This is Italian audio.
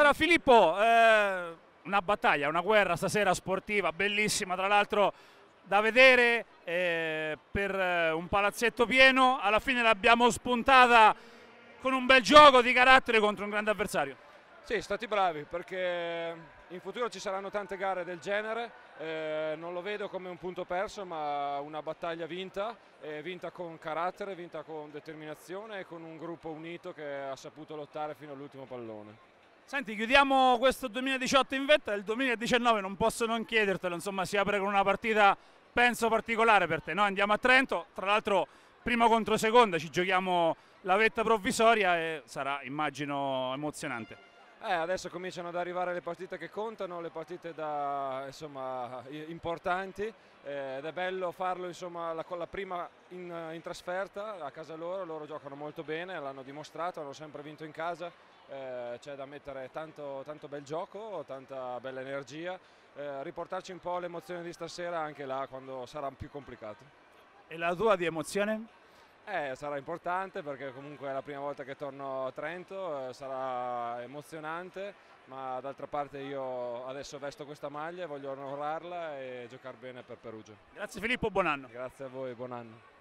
Allora Filippo, eh, una battaglia, una guerra stasera sportiva, bellissima tra l'altro da vedere eh, per eh, un palazzetto pieno, alla fine l'abbiamo spuntata con un bel gioco di carattere contro un grande avversario. Sì, stati bravi perché in futuro ci saranno tante gare del genere, eh, non lo vedo come un punto perso ma una battaglia vinta, eh, vinta con carattere, vinta con determinazione e con un gruppo unito che ha saputo lottare fino all'ultimo pallone. Senti, chiudiamo questo 2018 in vetta, il 2019 non posso non chiedertelo, insomma si apre con una partita penso particolare per te, noi andiamo a Trento, tra l'altro prima contro seconda ci giochiamo la vetta provvisoria e sarà immagino emozionante. Eh, adesso cominciano ad arrivare le partite che contano, le partite da, insomma, importanti eh, ed è bello farlo insomma, la, la prima in, in trasferta a casa loro, loro giocano molto bene, l'hanno dimostrato, hanno sempre vinto in casa, eh, c'è da mettere tanto, tanto, bel gioco, tanta bella energia, eh, riportarci un po' l'emozione di stasera anche là quando sarà più complicato. E la tua di emozione? Eh, sarà importante perché comunque è la prima volta che torno a Trento, eh, sarà emozionante, ma d'altra parte io adesso vesto questa maglia, e voglio onorarla e giocare bene per Perugia. Grazie Filippo, buon anno. Grazie a voi, buon anno.